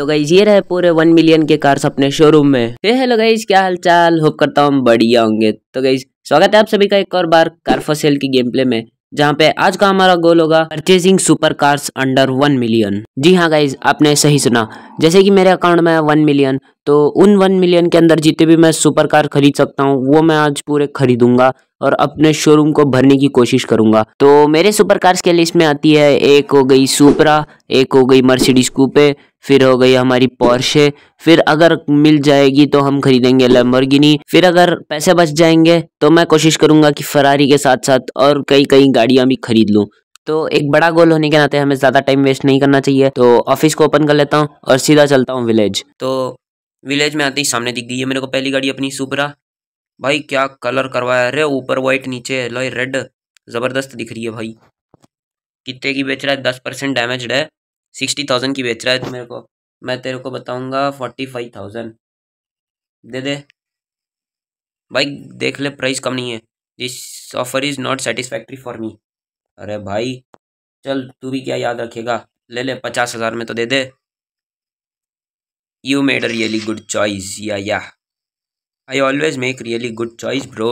तो गाइज ये रहे पूरे वन मिलियन के कार्स अपने शोरूम में हेलो गाइज क्या हाल चाल होप करता हूँ बढ़िया होंगे तो गाइज स्वागत है आप सभी का एक और बार कार सेल की गेम प्ले में जहाँ पे आज का हमारा गोल होगा purchasing super cars under one million जी हाँ गाइज आपने सही सुना जैसे कि मेरे अकाउंट में वन मिलियन तो उन वन मिलियन के अंदर जितने भी मैं सुपर कार खरीद सकता हूँ वो मैं आज पूरे खरीदूंगा और अपने शोरूम को भरने की कोशिश करूंगा तो मेरे सुपर कार्स के लिस्ट में आती है एक हो गई सुपरा एक हो गई मर्सिडीज कूपे फिर हो गई हमारी पॉर्शे फिर अगर मिल जाएगी तो हम खरीदेंगे लैम्बोर्गिनी फिर अगर पैसे बच जाएंगे तो मैं कोशिश करूंगा कि फरारी के साथ साथ और कई कई गाड़ियां भी खरीद लूँ तो एक बड़ा गोल होने के नाते हमें ज़्यादा टाइम वेस्ट नहीं करना चाहिए तो ऑफिस को ओपन कर लेता हूँ और सीधा चलता हूँ विलेज तो विलेज में आते ही सामने दिख गई है मेरे को पहली गाड़ी अपनी सुपरा भाई क्या कलर करवाया अरे ऊपर वाइट नीचे लो रेड ज़बरदस्त दिख रही है भाई कितने की बेच रहा है दस परसेंट डैमेज है सिक्सटी थाउजेंड की बेच रहा है तो मेरे को मैं तेरे को बताऊंगा फोर्टी फाइव थाउजेंड दे दे भाई देख ले प्राइस कम नहीं है this offer is not satisfactory for me अरे भाई चल तू भी क्या याद रखेगा ले ले पचास हज़ार में तो दे दे you made a really good choice yeah yeah I always make really good choice bro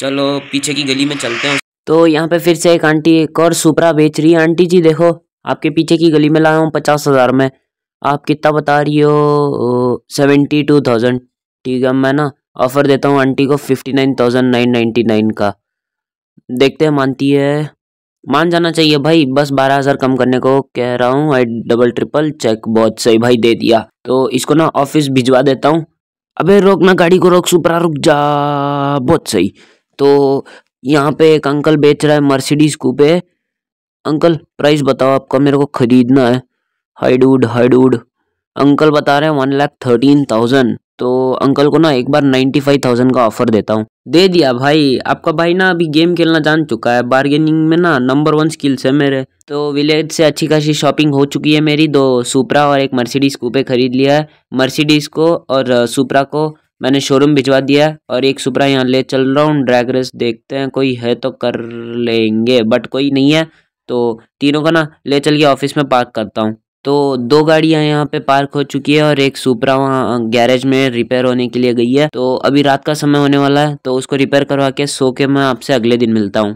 चलो पीछे की गली में चलते हैं तो यहाँ पे फिर से एक आंटी एक और सुपरा बेच रही है आंटी जी देखो आपके पीछे की गली में लाया हूँ पचास हज़ार में आप कितना बता रही हो सेवेंटी टू थाउजेंड ठीक है मैं ना ऑफ़र देता हूँ आंटी को fifty nine thousand nine ninety nine का देखते हैं मानती है मान जाना चाहिए भाई बस बारह हजार कम करने को कह रहा हूँ आई डबल ट्रिपल चेक बहुत सही भाई दे दिया तो इसको ना ऑफिस भिजवा देता हूँ अबे रोक ना गाड़ी को रोक सुपरा रुक जा बहुत सही तो यहाँ पे एक अंकल बेच रहा है मर्सिडीज कूपे अंकल प्राइस बताओ आपका मेरे को खरीदना है हाई डूड अंकल बता रहे हैं वन लाख थर्टीन थाउजेंड तो अंकल को ना एक बार नाइन्टी फाइव थाउजेंड का ऑफर देता हूँ दे दिया भाई आपका भाई ना अभी गेम खेलना जान चुका है बार्गेनिंग में ना नंबर वन स्किल्स है मेरे तो विलेज से अच्छी खासी शॉपिंग हो चुकी है मेरी दो सुपरा और एक मर्सिडीज कूपे खरीद लिया है मर्सिडीज को और सुपरा को मैंने शोरूम भिजवा दिया है और एक सुपरा यहाँ ले चल रहा हूँ ड्रैग रेस देखते हैं कोई है तो कर लेंगे बट कोई नहीं है तो तीनों का ना ले चल के ऑफिस में पार्क करता हूँ तो दो गाड़ियां यहाँ पे पार्क हो चुकी है और एक सुपरा वहाँ गैरेज में रिपेयर होने के लिए गई है तो अभी रात का समय होने वाला है तो उसको रिपेयर करवा के सो के मैं आपसे अगले दिन मिलता हूँ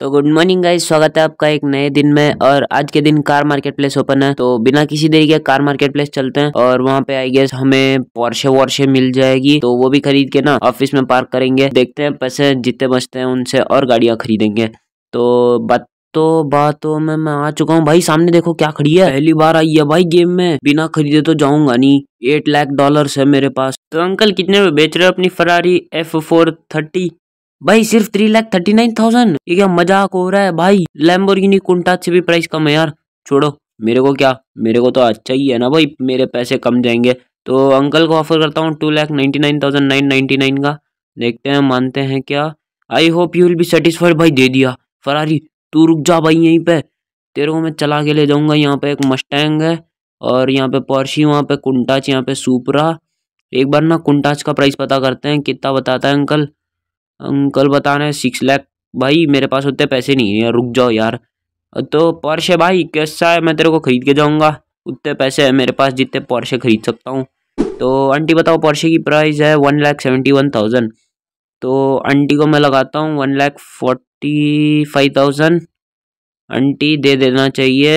तो गुड मॉर्निंग गाइस स्वागत है आपका एक नए दिन में और आज के दिन कार मार्केट प्लेस ओपन है तो बिना किसी देरी के कार मार्केट प्लेस चलते हैं और वहाँ पे आई गेस हमें पोर्शे वॉर्शे मिल जाएगी तो वो भी खरीद के ना ऑफिस में पार्क करेंगे देखते हैं पैसे जितने बचते हैं उनसे और गाड़ियाँ खरीदेंगे तो बात तो बातों में मैं आ चुका हूँ भाई सामने देखो क्या खड़ी है पहली बार आई है भाई गेम में बिना खरीदे तो जाऊंगा नहीं एट लाख डॉलर है मेरे पास तो अंकल कितने में बेच रहे हो अपनी फरारी एफ फोर थर्टी भाई सिर्फ three lakh thirty nine thousand ये क्या मजाक हो रहा है भाई लैम्बोर्गिनी कुंटा से भी प्राइस कम है यार छोड़ो मेरे को क्या मेरे को तो अच्छा ही है ना भाई मेरे पैसे कम जाएंगे तो अंकल को ऑफर करता हूँ two lakh ninety nine thousand nine ninety nine का देखते हैं मानते हैं क्या I hope you will be satisfied भाई दे दिया फरारी तू रुक जा भाई यहीं पे तेरे को मैं चला के ले जाऊंगा यहाँ पे एक मस्टैंग है और यहाँ पे पर्शी वहाँ पे कुंटाच यहाँ पे सुपरा एक बार ना कुंटाच का प्राइस पता करते हैं कितना बताता है अंकल अंकल बता रहे हैं सिक्स लैख भाई मेरे पास उतने पैसे नहीं है रुक जाओ यार तो पॉर्शे भाई कैसा है मैं तेरे को ख़रीद के जाऊँगा उतने पैसे है मेरे पास जितने पर्शे ख़रीद सकता हूँ तो आंटी बताओ पर्शे की प्राइस है one lakh seventy one thousand तो आंटी को मैं लगाता हूँ one lakh fort forty five thousand aunty दे देना चाहिए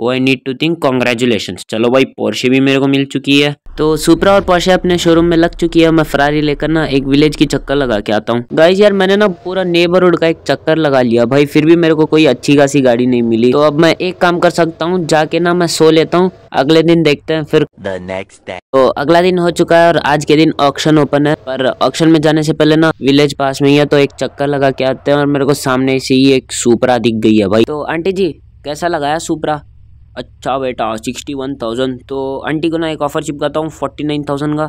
वो I need to think congratulation चलो भाई पोर्शे भी मेरे को मिल चुकी है तो सुपरा और पोर्शे अपने शोरूम में लग चुकी है मैं फरारी लेकर ना एक विलेज की चक्कर लगा के आता हूँ गाइज यार मैंने ना पूरा नेबरहुड का एक चक्कर लगा लिया भाई फिर भी मेरे को कोई अच्छी खासी गाड़ी नहीं मिली तो अब मैं एक काम कर सकता हूँ जाके ना मैं सो लेता हूँ अगले दिन देखते हैं फिर द नेक्स्ट डे तो अगला दिन हो चुका है और आज के दिन ऑक्शन ओपन है पर ऑक्शन में जाने से पहले ना विलेज पास में ही है तो एक चक्कर लगा के आते हैं और मेरे को सामने से ही एक सुपरा दिख गई है भाई तो आंटी जी कैसा लगाया सुपरा अच्छा बेटा सिक्सटी वन थाउजेंड तो आंटी को ना एक ऑफ़र चिपकाता हूँ फोर्टी नाइन थाउजेंड का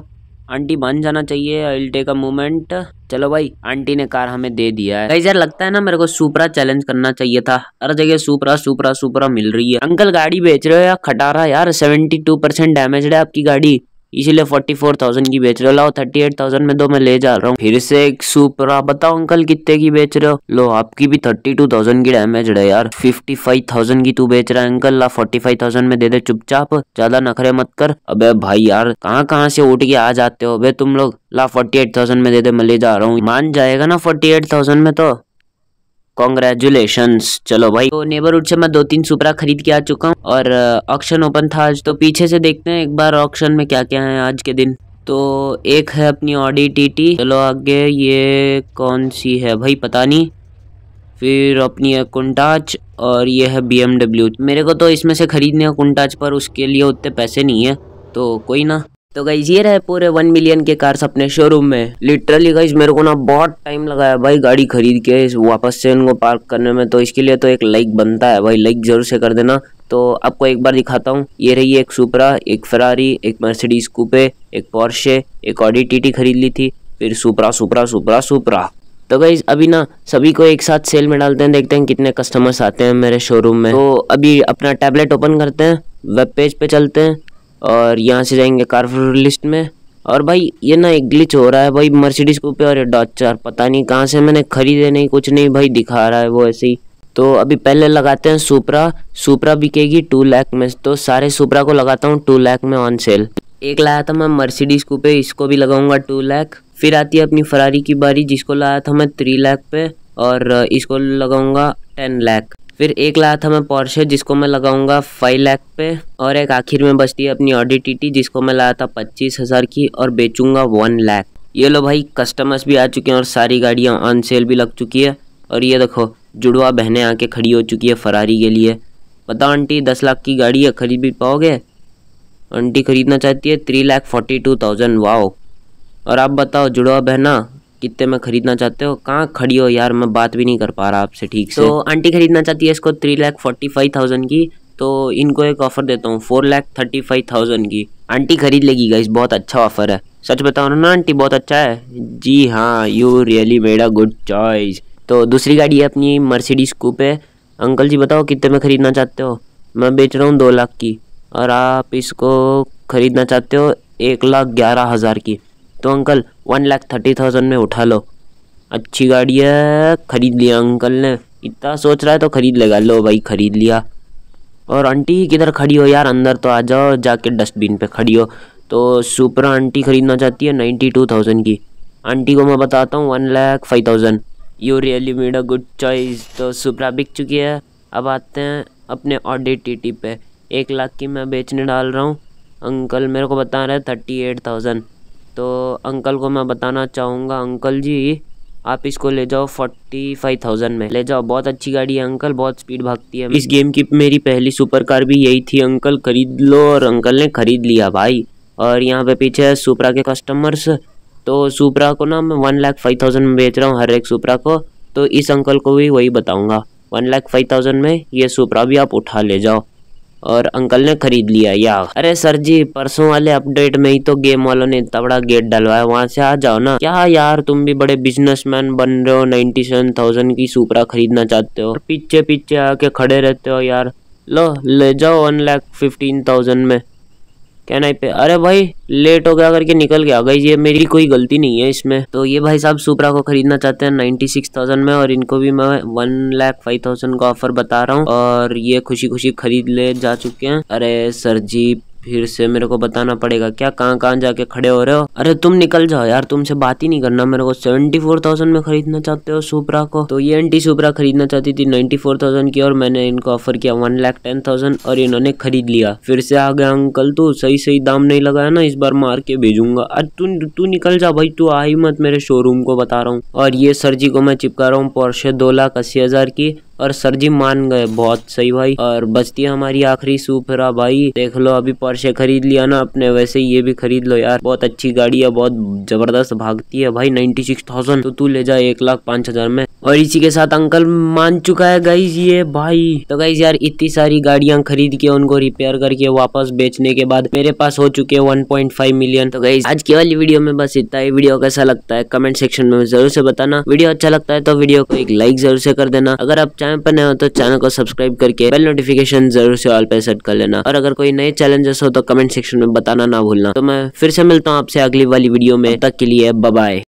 आंटी बन जाना चाहिए आई टेक अ मोमेंट चलो भाई आंटी ने कार हमें दे दिया है यार लगता है ना मेरे को सुपरा चैलेंज करना चाहिए था हर जगह सुपरा सुपरा सुपरा मिल रही है अंकल गाड़ी बेच रहे हो या खटारा यार सेवेंटी टू परसेंट डैमेज है आपकी गाड़ी इसीलिए फोर्टी फोर थाउजेंड की बेच रहे हो लाओ थर्टी एट थाउजेंड में दो मैं ले जा रहा हूँ फिर से एक सुपरा बताओ अंकल कितने की बेच रहे हो लो आपकी भी थर्टी टू थाउजेंड की डैमेज है यार फिफ्टी फाइव थाउजेंड की तू बेच रहा है अंकल ला फोर्टी फाइव थाउजेंड में दे दे चुपचाप ज्यादा नखरे मत कर अबे भाई यार कहाँ कहाँ से उठ के आ जाते हो बे तुम लोग ला फोर्टी एट थाउजेंड में दे दे मैं ले जा रहा हूँ मान जाएगा ना फोर्टी एट थाउजेंड में तो कॉन्ग्रेचुलेशन चलो भाई तो नेबरहुड से मैं दो तीन सुपरा खरीद के आ चुका हूँ और ऑप्शन uh, ओपन था आज तो पीछे से देखते हैं एक बार ऑप्शन में क्या क्या है आज के दिन तो एक है अपनी ऑडी टी टी चलो आगे ये कौन सी है भाई पता नहीं फिर अपनी है कुंटाच और ये है बी मेरे को तो इसमें से ख़रीदने है कुंटाच पर उसके लिए उतने पैसे नहीं है तो कोई ना तो गाइज ये रहे पूरे वन मिलियन के कार्स अपने शोरूम में लिटरली गाइज मेरे को ना बहुत टाइम लगाया भाई गाड़ी खरीद के वापस से उनको पार्क करने में तो इसके लिए तो एक लाइक बनता है भाई लाइक जरूर से कर देना तो आपको एक बार दिखाता हूँ ये रही एक सुपरा एक फरारी एक मर्सिडीज कूपे एक पॉर्शे एक ऑडी टी खरीद ली थी फिर सुपरा सुपरा सुपरा सुपरा तो गई अभी ना सभी को एक साथ सेल में डालते हैं देखते हैं कितने कस्टमर्स आते हैं मेरे शोरूम में तो अभी अपना टैबलेट ओपन करते हैं वेब पेज पे चलते हैं और यहाँ से जाएंगे कार लिस्ट में और भाई ये ना एक ग्लिच हो रहा है भाई मर्सिडीज कूपे और ये डॉट चार पता नहीं कहाँ से मैंने खरीदे नहीं कुछ नहीं भाई दिखा रहा है वो ऐसे ही तो अभी पहले लगाते हैं सुपरा सुपरा बिकेगी टू लाख में तो सारे सुपरा को लगाता हूँ टू लाख में ऑन सेल एक लाया था मैं मर्सिडीज कूपे इसको भी लगाऊंगा टू लाख फिर आती है अपनी फरारी की बारी जिसको लाया था मैं थ्री लाख पे और इसको लगाऊंगा टेन लाख फिर एक लाया था मैं पॉर्शे जिसको मैं लगाऊंगा फाइव लाख पे और एक आखिर में बचती है अपनी ऑडी टी जिसको मैं लाया था पच्चीस हज़ार की और बेचूंगा वन लाख ये लो भाई कस्टमर्स भी आ चुके हैं और सारी गाड़ियाँ ऑन सेल भी लग चुकी है और ये देखो जुड़वा बहनें आके खड़ी हो चुकी है फरारी के लिए पता आंटी दस लाख की गाड़ी है खरीद भी पाओगे आंटी खरीदना चाहती है three lakh forty two thousand wow और आप बताओ जुड़वा बहना कितने में खरीदना चाहते हो कहाँ खड़ी हो यार मैं बात भी नहीं कर पा रहा आपसे ठीक से तो आंटी खरीदना चाहती है इसको three lakh forty five thousand की तो इनको एक ऑफ़र देता हूँ four lakh thirty five thousand की आंटी खरीद लेगी गाइस बहुत अच्छा ऑफ़र है सच बताओ ना आंटी बहुत अच्छा है जी हाँ you really made a good choice तो दूसरी गाड़ी है अपनी मर्सिडीज पे अंकल जी बताओ कितने में ख़रीदना चाहते हो मैं बेच रहा हूँ दो लाख की और आप इसको ख़रीदना चाहते हो एक लाख ग्यारह हज़ार की तो uncle one lakh thirty thousand में उठा लो अच्छी गाड़ी है ख़रीद लिया अंकल ने इतना सोच रहा है तो ख़रीद लेगा लो भाई ख़रीद लिया और आंटी किधर खड़ी हो यार अंदर तो आ जाओ जाके डस्टबिन पे खड़ी हो तो सुपरा आंटी ख़रीदना चाहती है नाइन्टी टू थाउजेंड की आंटी को मैं बताता हूँ one lakh five thousand you really made a good choice तो सुपरा बिक चुकी है अब आते हैं अपने ऑडी टी टी पे एक लाख की मैं बेचने डाल रहा हूँ अंकल मेरे को बता रहे हैं थर्टी एट थाउजेंड तो अंकल को मैं बताना चाहूँगा अंकल जी आप इसको ले जाओ फोर्टी फाइव थाउजेंड में ले जाओ बहुत अच्छी गाड़ी है अंकल बहुत स्पीड भागती है इस गेम की मेरी पहली सुपर कार भी यही थी अंकल खरीद लो और अंकल ने खरीद लिया भाई और यहाँ पे पीछे है सुपरा के कस्टमर्स तो सुपरा को ना मैं वन लाख फाइव थाउजेंड में बेच रहा हूँ हर एक सुपरा को तो इस अंकल को भी वही बताऊँगा वन लाख फाइव थाउजेंड में ये सुपरा भी आप उठा ले जाओ और अंकल ने खरीद लिया या अरे सर जी परसों वाले अपडेट में ही तो गेम वालों ने इतना बड़ा गेट डलवाया वहाँ से आ जाओ ना क्या यार तुम भी बड़े बिजनेसमैन बन रहे हो नाइन्टी सेवन थाउजेंड की सुपरा खरीदना चाहते हो पीछे पीछे आके खड़े रहते हो यार लो ले जाओ वन लैख फिफ्टीन थाउजेंड में कैन आई पे अरे भाई लेट हो गया करके निकल गया गई ये मेरी कोई गलती नहीं है इसमें तो ये भाई साहब सुपरा को खरीदना चाहते हैं 96,000 सिक्स थाउजेंड में और इनको भी मैं वन लाख फाइव थाउजेंड का ऑफर बता रहा हूँ और ये खुशी खुशी खरीद ले जा चुके हैं अरे सर जी फिर से मेरे को बताना पड़ेगा क्या कहाँ कहाँ जाके खड़े हो रहे हो अरे तुम निकल जाओ यार तुमसे बात ही नहीं करना मेरे को सेवेंटी फोर थाउजेंड में खरीदना चाहते हो सुपरा को तो ये एंटी सुपरा खरीदना चाहती थी नाइन्टी फोर थाउजेंड की और मैंने इनको ऑफर किया वन लाख टेन थाउजेंड और इन्होंने खरीद लिया फिर से आ गया अंकल तू सही सही दाम नहीं लगाया ना इस बार मार के भेजूंगा अरे तू तू निकल जा भाई तू आई मत मेरे शोरूम को बता रहा हूँ और ये सर जी को मैं चिपका रहा हूँ पोर्शे दो लाख अस्सी हजार की और सर जी मान गए बहुत सही भाई और बचती है हमारी आखिरी सुपरा भाई देख लो अभी पर्से खरीद लिया ना अपने वैसे ये भी खरीद लो यार बहुत अच्छी गाड़ी है बहुत जबरदस्त भागती है भाई नाइन्टी सिक्स थाउजेंड तो तू ले जा एक लाख पांच हजार में और इसी के साथ अंकल मान चुका है गाइज ये भाई तो गाइज यार इतनी सारी गाड़ियां खरीद के उनको रिपेयर करके वापस बेचने के बाद मेरे पास हो चुके हैं 1.5 मिलियन तो गाइज आज की वाली वीडियो में बस इतना ही वीडियो कैसा लगता है कमेंट सेक्शन में जरूर से बताना वीडियो अच्छा लगता है तो वीडियो को एक लाइक जरूर से कर देना अगर आप चैनल पर नए हो तो चैनल को सब्सक्राइब करके बेल नोटिफिकेशन जरूर से ऑल पे सेट कर लेना और अगर कोई नए चैलेंजेस हो तो कमेंट सेक्शन में बताना ना भूलना तो मैं फिर से मिलता हूँ आपसे अगली वाली वीडियो में तक के लिए बाय